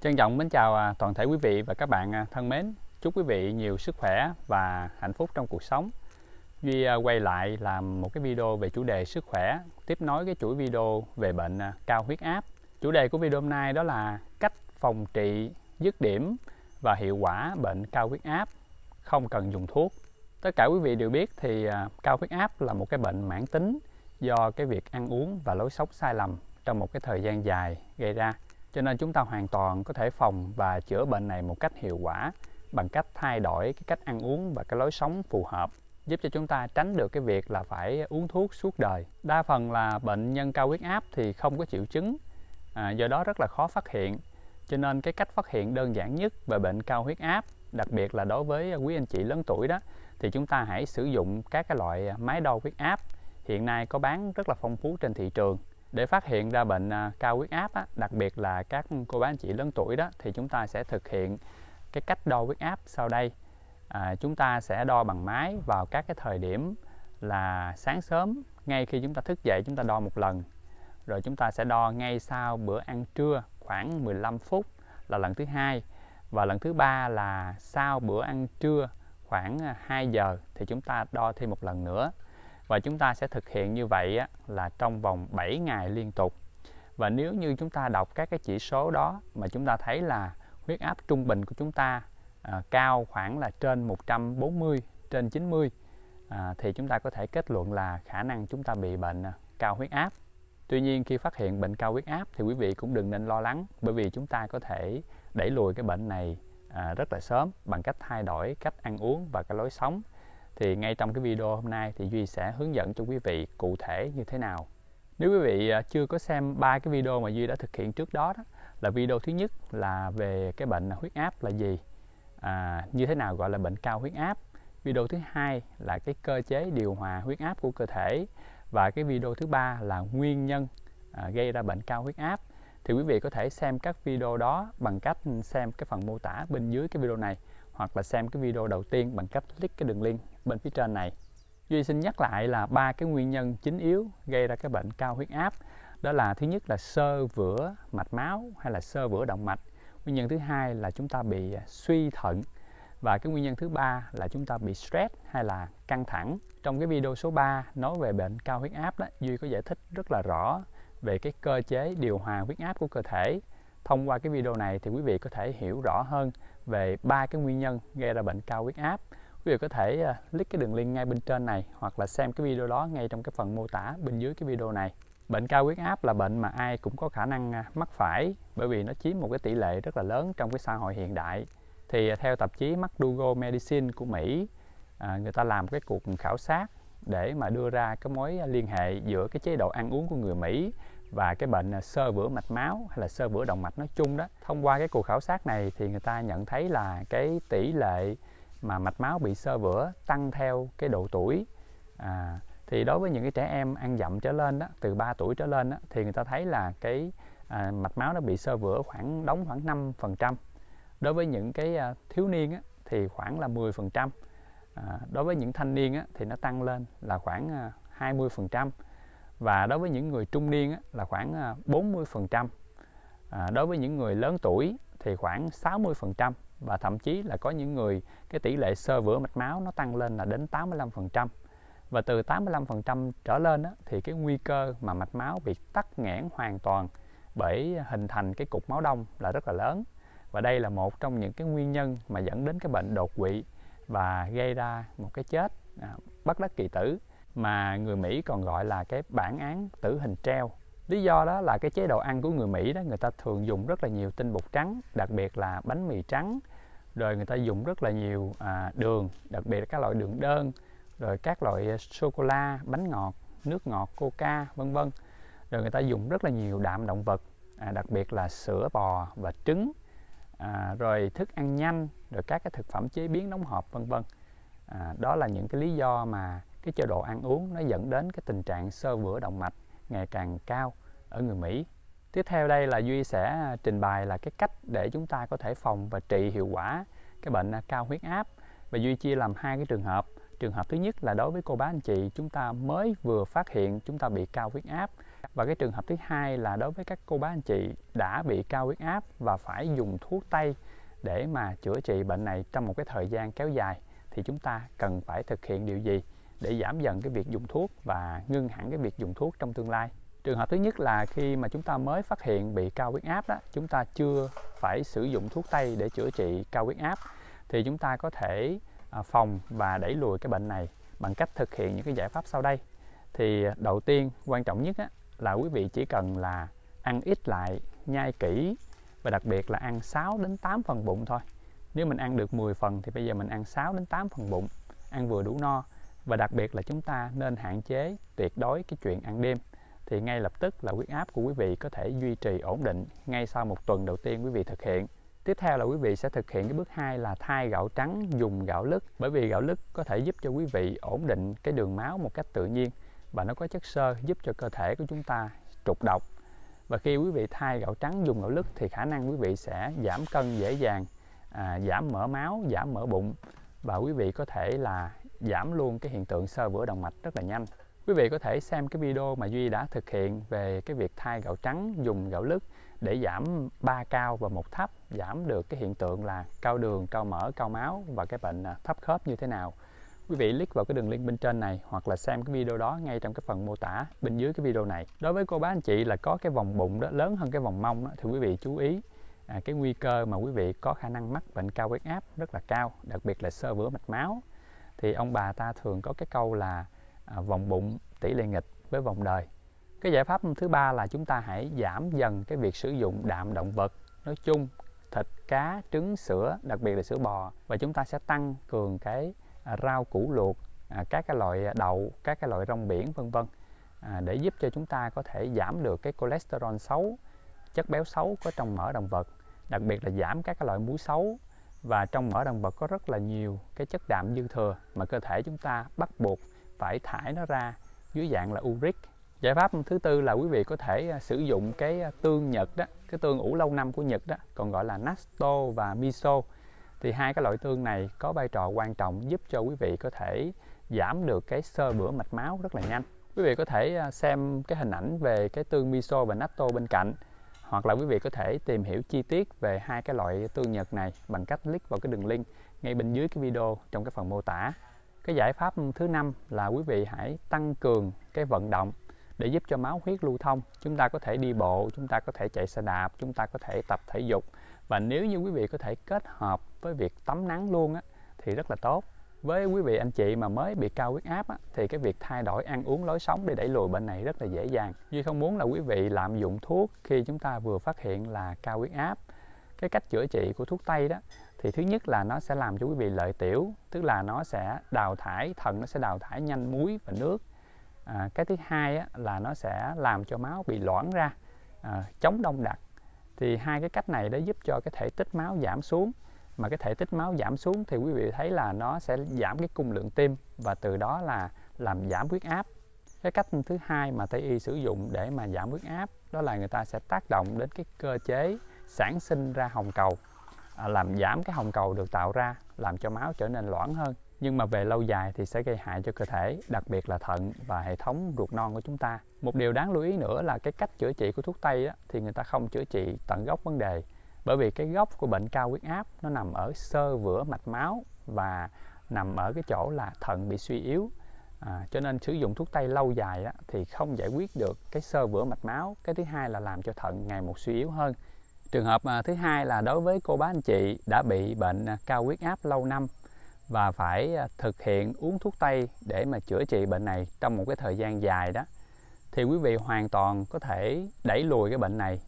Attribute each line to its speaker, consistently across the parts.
Speaker 1: Trân trọng mến chào à, toàn thể quý vị và các bạn à, thân mến. Chúc quý vị nhiều sức khỏe và hạnh phúc trong cuộc sống. Duy à, quay lại làm một cái video về chủ đề sức khỏe, tiếp nối cái chuỗi video về bệnh cao huyết áp. Chủ đề của video hôm nay đó là cách phòng trị dứt điểm và hiệu quả bệnh cao huyết áp không cần dùng thuốc. Tất cả quý vị đều biết thì cao huyết áp là một cái bệnh mãn tính do cái việc ăn uống và lối sống sai lầm trong một cái thời gian dài gây ra cho nên chúng ta hoàn toàn có thể phòng và chữa bệnh này một cách hiệu quả bằng cách thay đổi cái cách ăn uống và cái lối sống phù hợp giúp cho chúng ta tránh được cái việc là phải uống thuốc suốt đời. Đa phần là bệnh nhân cao huyết áp thì không có triệu chứng, à, do đó rất là khó phát hiện. Cho nên cái cách phát hiện đơn giản nhất về bệnh cao huyết áp, đặc biệt là đối với quý anh chị lớn tuổi đó, thì chúng ta hãy sử dụng các cái loại máy đo huyết áp hiện nay có bán rất là phong phú trên thị trường để phát hiện ra bệnh à, cao huyết áp á, đặc biệt là các cô bác anh chị lớn tuổi đó thì chúng ta sẽ thực hiện cái cách đo huyết áp sau đây à, chúng ta sẽ đo bằng máy vào các cái thời điểm là sáng sớm ngay khi chúng ta thức dậy chúng ta đo một lần rồi chúng ta sẽ đo ngay sau bữa ăn trưa khoảng 15 phút là lần thứ hai và lần thứ ba là sau bữa ăn trưa khoảng 2 à, giờ thì chúng ta đo thêm một lần nữa và chúng ta sẽ thực hiện như vậy là trong vòng 7 ngày liên tục và nếu như chúng ta đọc các cái chỉ số đó mà chúng ta thấy là huyết áp trung bình của chúng ta à, cao khoảng là trên 140 trên 90 à, thì chúng ta có thể kết luận là khả năng chúng ta bị bệnh à, cao huyết áp Tuy nhiên khi phát hiện bệnh cao huyết áp thì quý vị cũng đừng nên lo lắng bởi vì chúng ta có thể đẩy lùi cái bệnh này à, rất là sớm bằng cách thay đổi cách ăn uống và cái lối sống thì ngay trong cái video hôm nay thì Duy sẽ hướng dẫn cho quý vị cụ thể như thế nào. Nếu quý vị à, chưa có xem ba cái video mà Duy đã thực hiện trước đó, đó là video thứ nhất là về cái bệnh huyết áp là gì, à, như thế nào gọi là bệnh cao huyết áp. Video thứ hai là cái cơ chế điều hòa huyết áp của cơ thể và cái video thứ ba là nguyên nhân à, gây ra bệnh cao huyết áp. Thì quý vị có thể xem các video đó bằng cách xem cái phần mô tả bên dưới cái video này hoặc là xem cái video đầu tiên bằng cách click cái đường link bên phía trên này. Duy xin nhắc lại là ba cái nguyên nhân chính yếu gây ra cái bệnh cao huyết áp đó là thứ nhất là sơ vữa mạch máu hay là sơ vữa động mạch. Nguyên nhân thứ hai là chúng ta bị à, suy thận và cái nguyên nhân thứ ba là chúng ta bị stress hay là căng thẳng. Trong cái video số 3 nói về bệnh cao huyết áp đó, Duy có giải thích rất là rõ về cái cơ chế điều hòa huyết áp của cơ thể Thông qua cái video này thì quý vị có thể hiểu rõ hơn về ba cái nguyên nhân gây ra bệnh cao huyết áp. Quý vị có thể à, click cái đường link ngay bên trên này hoặc là xem cái video đó ngay trong cái phần mô tả bên dưới cái video này. Bệnh cao huyết áp là bệnh mà ai cũng có khả năng à, mắc phải bởi vì nó chiếm một cái tỷ lệ rất là lớn trong cái xã hội hiện đại. Thì à, theo tạp chí McDougall Medicine của Mỹ, người ta làm cái cuộc khảo sát để mà đưa ra cái mối liên hệ giữa cái chế độ ăn uống của người Mỹ và cái bệnh à, sơ vữa mạch máu hay là sơ vữa động mạch nói chung đó thông qua cái cuộc khảo sát này thì người ta nhận thấy là cái tỷ lệ mà mạch máu bị sơ vữa tăng theo cái độ tuổi à, thì đối với những cái trẻ em ăn dặm trở lên đó từ 3 tuổi trở lên đó, thì người ta thấy là cái à, mạch máu nó bị sơ vữa khoảng đóng khoảng 5 phần trăm đối với những cái à, thiếu niên á, thì khoảng là 10 phần trăm à, đối với những thanh niên á, thì nó tăng lên là khoảng à, 20 phần trăm và đối với những người trung niên là khoảng 40% à, à, đối với những người lớn tuổi thì khoảng 60% và thậm chí là có những người cái tỷ lệ sơ vữa mạch máu nó tăng lên là đến 85% và từ 85% trở lên thì cái nguy cơ mà mạch máu bị tắc nghẽn hoàn toàn bởi hình thành cái cục máu đông là rất là lớn và đây là một trong những cái nguyên nhân mà dẫn đến cái bệnh đột quỵ và gây ra một cái chết à, bất đắc kỳ tử mà người Mỹ còn gọi là cái bản án tử hình treo lý do đó là cái chế độ ăn của người Mỹ đó người ta thường dùng rất là nhiều tinh bột trắng đặc biệt là bánh mì trắng rồi người ta dùng rất là nhiều à, đường đặc biệt là các loại đường đơn rồi các loại à, sô cô la bánh ngọt nước ngọt coca vân vân rồi người ta dùng rất là nhiều đạm động vật à, đặc biệt là sữa bò và trứng à, rồi thức ăn nhanh rồi các cái thực phẩm chế biến đóng hộp vân vân à, đó là những cái lý do mà cái chế độ ăn uống nó dẫn đến cái tình trạng sơ vữa động mạch ngày càng cao ở người Mỹ. Tiếp theo đây là Duy sẽ à, trình bày là cái cách để chúng ta có thể phòng và trị hiệu quả cái bệnh à, cao huyết áp và Duy chia làm hai cái trường hợp. Trường hợp thứ nhất là đối với cô bác anh chị chúng ta mới vừa phát hiện chúng ta bị cao huyết áp và cái trường hợp thứ hai là đối với các cô bác anh chị đã bị cao huyết áp và phải dùng thuốc tây để mà chữa trị bệnh này trong một cái thời gian kéo dài thì chúng ta cần phải thực hiện điều gì để giảm dần cái việc dùng thuốc và ngưng hẳn cái việc dùng thuốc trong tương lai. Trường hợp thứ nhất là khi mà chúng ta mới phát hiện bị cao huyết áp đó, chúng ta chưa phải sử dụng thuốc tây để chữa trị cao huyết áp thì chúng ta có thể à, phòng và đẩy lùi cái bệnh này bằng cách thực hiện những cái giải pháp sau đây. Thì đầu tiên quan trọng nhất á, là quý vị chỉ cần là ăn ít lại, nhai kỹ và đặc biệt là ăn 6 đến 8 phần bụng thôi. Nếu mình ăn được 10 phần thì bây giờ mình ăn 6 đến 8 phần bụng, ăn vừa đủ no và đặc biệt là chúng ta nên hạn chế tuyệt đối cái chuyện ăn đêm thì ngay lập tức là huyết áp của quý vị có thể duy trì ổn định ngay sau một tuần đầu tiên quý vị thực hiện. Tiếp theo là quý vị sẽ thực hiện cái bước 2 là thay gạo trắng dùng gạo lứt bởi vì gạo lứt có thể giúp cho quý vị ổn định cái đường máu một cách tự nhiên và nó có chất xơ giúp cho cơ thể của chúng ta trục độc. Và khi quý vị thay gạo trắng dùng gạo lứt thì khả năng quý vị sẽ giảm cân dễ dàng, à, giảm mỡ máu, giảm mỡ bụng và quý vị có thể là giảm luôn cái hiện tượng sơ vữa động mạch rất là nhanh quý vị có thể xem cái video mà duy đã thực hiện về cái việc thay gạo trắng dùng gạo lứt để giảm ba cao và một thấp giảm được cái hiện tượng là cao đường cao mỡ cao máu và cái bệnh à, thấp khớp như thế nào quý vị click vào cái đường link bên trên này hoặc là xem cái video đó ngay trong cái phần mô tả bên dưới cái video này đối với cô bác anh chị là có cái vòng bụng đó lớn hơn cái vòng mông đó, thì quý vị chú ý à, cái nguy cơ mà quý vị có khả năng mắc bệnh cao huyết áp rất là cao đặc biệt là sơ vữa mạch máu thì ông bà ta thường có cái câu là à, vòng bụng tỷ lệ nghịch với vòng đời cái giải pháp thứ ba là chúng ta hãy giảm dần cái việc sử dụng đạm động vật nói chung thịt cá trứng sữa đặc biệt là sữa bò và chúng ta sẽ tăng cường cái à, rau củ luộc à, các cái loại đậu các cái loại rong biển vân vân à, để giúp cho chúng ta có thể giảm được cái cholesterol xấu chất béo xấu có trong mỡ động vật đặc biệt là giảm các cái loại muối xấu và trong mỡ động vật có rất là nhiều cái chất đạm dư thừa mà cơ thể chúng ta bắt buộc phải thải nó ra dưới dạng là uric giải pháp thứ tư là quý vị có thể à, sử dụng cái à, tương nhật đó cái tương ủ lâu năm của nhật đó còn gọi là nasto và miso thì hai cái loại tương này có vai trò quan trọng giúp cho quý vị có thể giảm được cái sơ bữa mạch máu rất là nhanh quý vị có thể à, xem cái hình ảnh về cái tương miso và natto bên cạnh hoặc là quý vị có thể tìm hiểu chi tiết về hai cái loại tương nhật này bằng cách click vào cái đường link ngay bên dưới cái video trong cái phần mô tả cái giải pháp thứ năm là quý vị hãy tăng cường cái vận động để giúp cho máu huyết lưu thông chúng ta có thể đi bộ chúng ta có thể chạy xe đạp chúng ta có thể tập thể dục và nếu như quý vị có thể kết hợp với việc tắm nắng luôn á, thì rất là tốt với quý vị anh chị mà mới bị cao huyết áp á, thì cái việc thay đổi ăn uống lối sống để đẩy lùi bệnh này rất là dễ dàng duy không muốn là quý vị lạm dụng thuốc khi chúng ta vừa phát hiện là cao huyết áp cái cách chữa trị của thuốc tây đó thì thứ nhất là nó sẽ làm cho quý vị lợi tiểu tức là nó sẽ đào thải thận nó sẽ đào thải nhanh muối và nước à, cái thứ hai á, là nó sẽ làm cho máu bị loãng ra à, chống đông đặc thì hai cái cách này đã giúp cho cái thể tích máu giảm xuống mà cái thể tích máu giảm xuống thì quý vị thấy là nó sẽ giảm cái cung lượng tim và từ đó là làm giảm huyết áp cái cách thứ hai mà tây y sử dụng để mà giảm huyết áp đó là người ta sẽ tác động đến cái cơ chế sản sinh ra hồng cầu à, làm giảm cái hồng cầu được tạo ra làm cho máu trở nên loãng hơn nhưng mà về lâu dài thì sẽ gây hại cho cơ thể đặc biệt là thận và hệ thống ruột non của chúng ta một điều đáng lưu ý nữa là cái cách chữa trị của thuốc tây á, thì người ta không chữa trị tận gốc vấn đề bởi vì cái gốc của bệnh cao huyết áp nó nằm ở sơ vữa mạch máu và nằm ở cái chỗ là thận bị suy yếu à, cho nên sử dụng thuốc tây lâu dài á, thì không giải quyết được cái sơ vữa mạch máu cái thứ hai là làm cho thận ngày một suy yếu hơn trường hợp à, thứ hai là đối với cô bác anh chị đã bị bệnh à, cao huyết áp lâu năm và phải à, thực hiện uống thuốc tây để mà chữa trị bệnh này trong một cái thời gian dài đó thì quý vị hoàn toàn có thể đẩy lùi cái bệnh này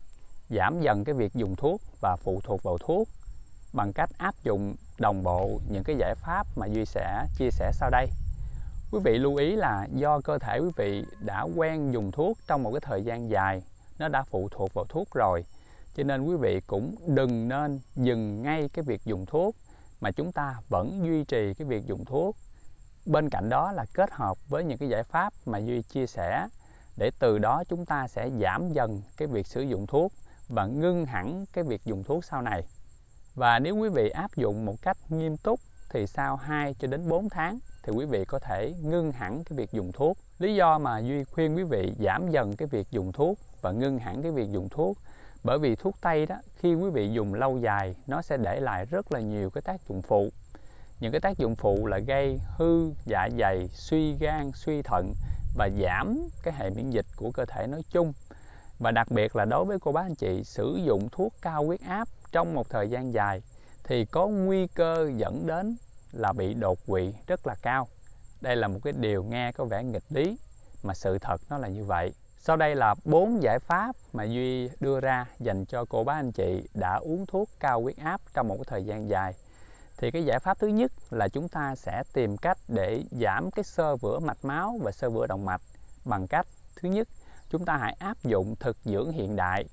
Speaker 1: giảm dần cái việc dùng thuốc và phụ thuộc vào thuốc bằng cách áp dụng đồng bộ những cái giải pháp mà Duy sẽ chia sẻ sau đây. Quý vị lưu ý là do cơ thể quý vị đã quen dùng thuốc trong một cái thời gian dài, nó đã phụ thuộc vào thuốc rồi. Cho nên quý vị cũng đừng nên dừng ngay cái việc dùng thuốc mà chúng ta vẫn duy trì cái việc dùng thuốc. Bên cạnh đó là kết hợp với những cái giải pháp mà Duy chia sẻ để từ đó chúng ta sẽ giảm dần cái việc sử dụng thuốc và ngưng hẳn cái việc dùng thuốc sau này. Và nếu quý vị áp dụng một cách nghiêm túc thì sau 2 cho đến 4 tháng thì quý vị có thể ngưng hẳn cái việc dùng thuốc. Lý do mà Duy khuyên quý vị giảm dần cái việc dùng thuốc và ngưng hẳn cái việc dùng thuốc bởi vì thuốc tây đó khi quý vị dùng lâu dài nó sẽ để lại rất là nhiều cái tác dụng phụ những cái tác dụng phụ là gây hư dạ dày suy gan suy thận và giảm cái hệ miễn dịch của cơ thể nói chung và đặc biệt là đối với cô bác anh chị sử dụng thuốc cao huyết áp trong một thời gian dài thì có nguy cơ dẫn đến là bị đột quỵ rất là cao đây là một cái điều nghe có vẻ nghịch lý mà sự thật nó là như vậy sau đây là bốn giải pháp mà duy đưa ra dành cho cô bác anh chị đã uống thuốc cao huyết áp trong một cái thời gian dài thì cái giải pháp thứ nhất là chúng ta sẽ tìm cách để giảm cái sơ vữa mạch máu và sơ vữa động mạch bằng cách thứ nhất chúng ta hãy áp dụng thực dưỡng hiện đại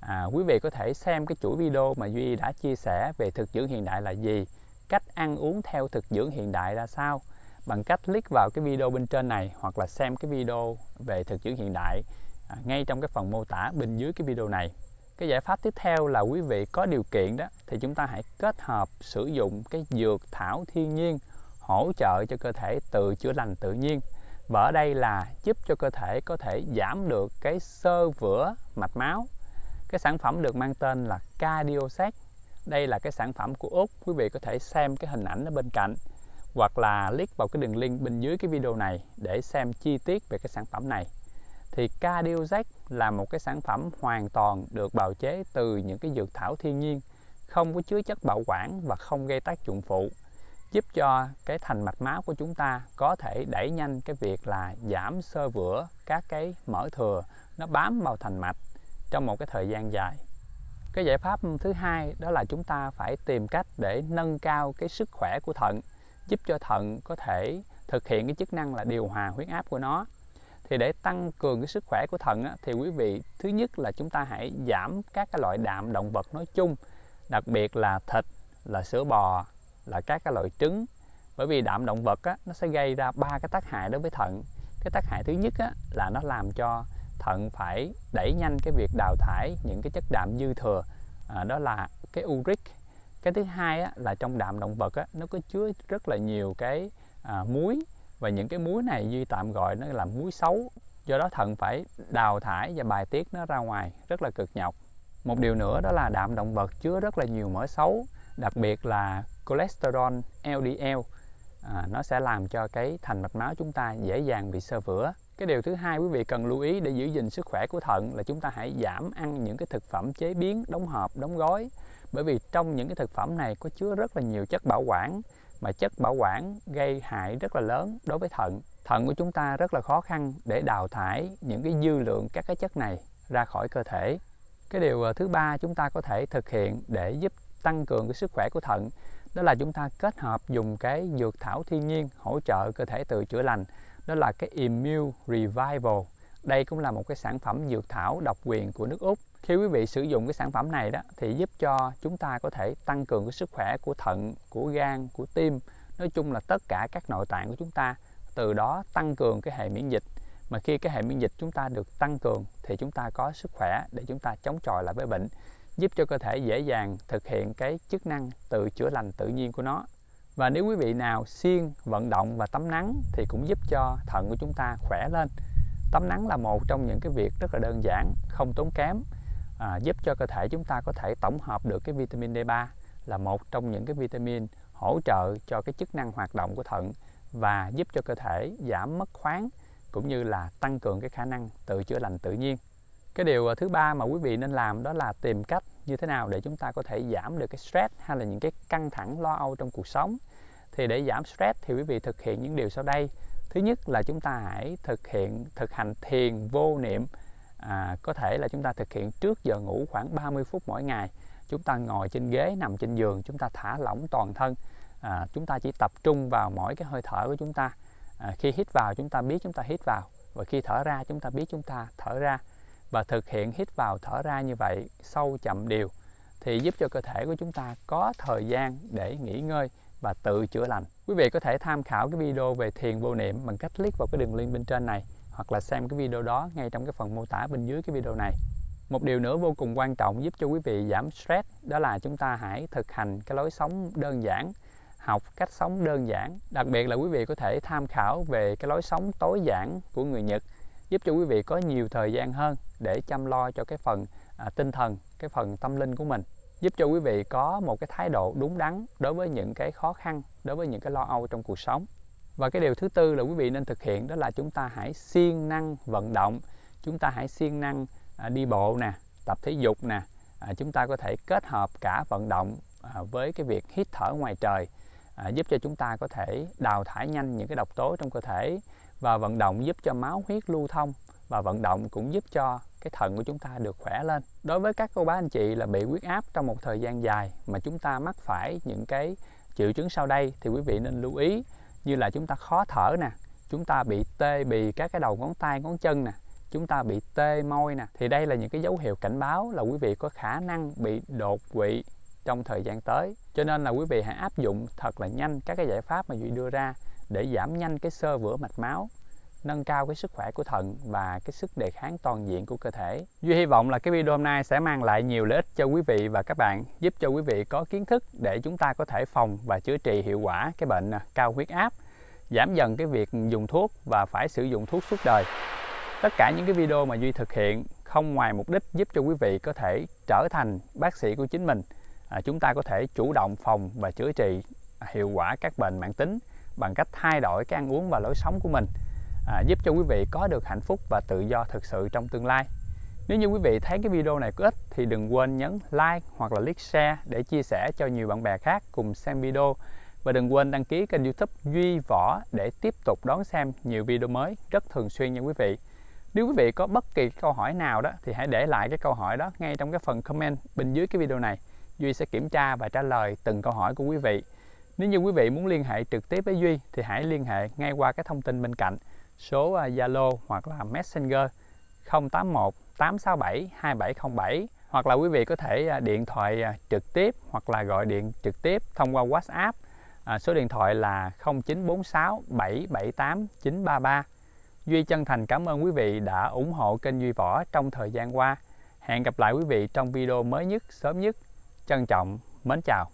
Speaker 1: à, quý vị có thể xem cái chuỗi video mà duy đã chia sẻ về thực dưỡng hiện đại là gì cách ăn uống theo thực dưỡng hiện đại ra sao bằng cách click vào cái video bên trên này hoặc là xem cái video về thực dưỡng hiện đại à, ngay trong cái phần mô tả bên dưới cái video này cái giải pháp tiếp theo là quý vị có điều kiện đó thì chúng ta hãy kết hợp sử dụng cái dược thảo thiên nhiên hỗ trợ cho cơ thể tự chữa lành tự nhiên và ở đây là giúp cho cơ thể có thể giảm được cái sơ vữa mạch máu cái sản phẩm được mang tên là Cardioset đây là cái sản phẩm của Úc quý vị có thể xem cái hình ảnh ở bên cạnh hoặc là click vào cái đường link bên dưới cái video này để xem chi tiết về cái sản phẩm này thì Cardioset là một cái sản phẩm hoàn toàn được bào chế từ những cái dược thảo thiên nhiên không có chứa chất bảo quản và không gây tác dụng phụ giúp cho cái thành mạch máu của chúng ta có thể đẩy nhanh cái việc là giảm sơ vữa các cái mỡ thừa nó bám vào thành mạch trong một cái thời gian dài cái giải pháp thứ hai đó là chúng ta phải tìm cách để nâng cao cái sức khỏe của thận giúp cho thận có thể thực hiện cái chức năng là điều hòa huyết áp của nó thì để tăng cường cái sức khỏe của thận á, thì quý vị thứ nhất là chúng ta hãy giảm các cái loại đạm động vật nói chung đặc biệt là thịt là sữa bò là các cái loại trứng bởi vì đạm động vật á, nó sẽ gây ra ba cái tác hại đối với thận cái tác hại thứ nhất á, là nó làm cho thận phải đẩy nhanh cái việc đào thải những cái chất đạm dư thừa à, đó là cái uric cái thứ hai á, là trong đạm động vật á, nó có chứa rất là nhiều cái à, muối và những cái muối này duy tạm gọi nó là muối xấu do đó thận phải đào thải và bài tiết nó ra ngoài rất là cực nhọc một điều nữa đó là đạm động vật chứa rất là nhiều mỡ xấu đặc biệt là cholesterol LDL à, nó sẽ làm cho cái thành mạch máu chúng ta dễ dàng bị sơ vữa cái điều thứ hai quý vị cần lưu ý để giữ gìn sức khỏe của thận là chúng ta hãy giảm ăn những cái thực phẩm chế biến đóng hộp đóng gói bởi vì trong những cái thực phẩm này có chứa rất là nhiều chất bảo quản mà chất bảo quản gây hại rất là lớn đối với thận thận của chúng ta rất là khó khăn để đào thải những cái dư lượng các cái chất này ra khỏi cơ thể cái điều à, thứ ba chúng ta có thể thực hiện để giúp tăng cường cái sức khỏe của thận đó là chúng ta kết hợp dùng cái dược thảo thiên nhiên hỗ trợ cơ thể tự chữa lành đó là cái Immune Revival đây cũng là một cái sản phẩm dược thảo độc quyền của nước Úc khi quý vị sử dụng cái sản phẩm này đó thì giúp cho chúng ta có thể tăng cường cái sức khỏe của thận của gan của tim nói chung là tất cả các nội tạng của chúng ta từ đó tăng cường cái hệ miễn dịch mà khi cái hệ miễn dịch chúng ta được tăng cường thì chúng ta có sức khỏe để chúng ta chống chọi lại với bệnh giúp cho cơ thể dễ dàng thực hiện cái chức năng tự chữa lành tự nhiên của nó và nếu quý vị nào siêng vận động và tắm nắng thì cũng giúp cho thận của chúng ta khỏe lên tắm nắng là một trong những cái việc rất là đơn giản không tốn kém à, giúp cho cơ thể chúng ta có thể tổng hợp được cái vitamin D3 là một trong những cái vitamin hỗ trợ cho cái chức năng hoạt động của thận và giúp cho cơ thể giảm mất khoáng cũng như là tăng cường cái khả năng tự chữa lành tự nhiên cái điều à, thứ ba mà quý vị nên làm đó là tìm cách như thế nào để chúng ta có thể giảm được cái stress hay là những cái căng thẳng lo âu trong cuộc sống thì để giảm stress thì quý vị thực hiện những điều sau đây thứ nhất là chúng ta hãy thực hiện thực hành thiền vô niệm à, có thể là chúng ta thực hiện trước giờ ngủ khoảng 30 phút mỗi ngày chúng ta ngồi trên ghế nằm trên giường chúng ta thả lỏng toàn thân à, chúng ta chỉ tập trung vào mỗi cái hơi thở của chúng ta à, khi hít vào chúng ta biết chúng ta hít vào và khi thở ra chúng ta biết chúng ta thở ra và thực hiện hít vào thở ra như vậy sâu chậm đều thì giúp cho cơ thể của chúng ta có thời gian để nghỉ ngơi và tự chữa lành. Quý vị có thể tham khảo cái video về thiền vô niệm bằng cách click vào cái đường link bên trên này hoặc là xem cái video đó ngay trong cái phần mô tả bên dưới cái video này. Một điều nữa vô cùng quan trọng giúp cho quý vị giảm stress đó là chúng ta hãy thực hành cái lối sống đơn giản, học cách sống đơn giản. Đặc biệt là quý vị có thể tham khảo về cái lối sống tối giản của người Nhật giúp cho quý vị có nhiều thời gian hơn để chăm lo cho cái phần à, tinh thần cái phần tâm linh của mình giúp cho quý vị có một cái thái độ đúng đắn đối với những cái khó khăn đối với những cái lo âu trong cuộc sống và cái điều thứ tư là quý vị nên thực hiện đó là chúng ta hãy siêng năng vận động chúng ta hãy siêng năng à, đi bộ nè tập thể dục nè à, chúng ta có thể kết hợp cả vận động à, với cái việc hít thở ngoài trời à, giúp cho chúng ta có thể đào thải nhanh những cái độc tố trong cơ thể và vận động giúp cho máu huyết lưu thông và vận động cũng giúp cho cái thận của chúng ta được khỏe lên đối với các cô bác anh chị là bị huyết áp trong một thời gian dài mà chúng ta mắc phải những cái triệu chứng sau đây thì quý vị nên lưu ý như là chúng ta khó thở nè chúng ta bị tê bì các cái đầu ngón tay ngón chân nè chúng ta bị tê môi nè thì đây là những cái dấu hiệu cảnh báo là quý vị có khả năng bị đột quỵ trong thời gian tới cho nên là quý vị hãy áp dụng thật là nhanh các cái giải pháp mà duy đưa ra để giảm nhanh cái sơ vữa mạch máu nâng cao cái sức khỏe của thận và cái sức đề kháng toàn diện của cơ thể. Duy hy vọng là cái video hôm nay sẽ mang lại nhiều lợi ích cho quý vị và các bạn, giúp cho quý vị có kiến thức để chúng ta có thể phòng và chữa trị hiệu quả cái bệnh cao huyết áp, giảm dần cái việc dùng thuốc và phải sử dụng thuốc suốt đời. Tất cả những cái video mà Duy thực hiện không ngoài mục đích giúp cho quý vị có thể trở thành bác sĩ của chính mình À, chúng ta có thể chủ động phòng và chữa trị à, hiệu quả các bệnh mãn tính bằng cách thay đổi cái ăn uống và lối sống của mình à, giúp cho quý vị có được hạnh phúc và tự do thực sự trong tương lai nếu như quý vị thấy cái video này có ích thì đừng quên nhấn like hoặc là click share để chia sẻ cho nhiều bạn bè khác cùng xem video và đừng quên đăng ký kênh youtube Duy Võ để tiếp tục đón xem nhiều video mới rất thường xuyên nha quý vị nếu quý vị có bất kỳ câu hỏi nào đó thì hãy để lại cái câu hỏi đó ngay trong cái phần comment bên dưới cái video này Duy sẽ kiểm tra và trả lời từng câu hỏi của quý vị. Nếu như quý vị muốn liên hệ trực tiếp với Duy thì hãy liên hệ ngay qua cái thông tin bên cạnh số à, Zalo hoặc là Messenger 081 867 2707 hoặc là quý vị có thể à, điện thoại à, trực tiếp hoặc là gọi điện trực tiếp thông qua WhatsApp à, số điện thoại là 0946 778 933. Duy chân thành cảm ơn quý vị đã ủng hộ kênh Duy Võ trong thời gian qua. Hẹn gặp lại quý vị trong video mới nhất, sớm nhất trân trọng mến chào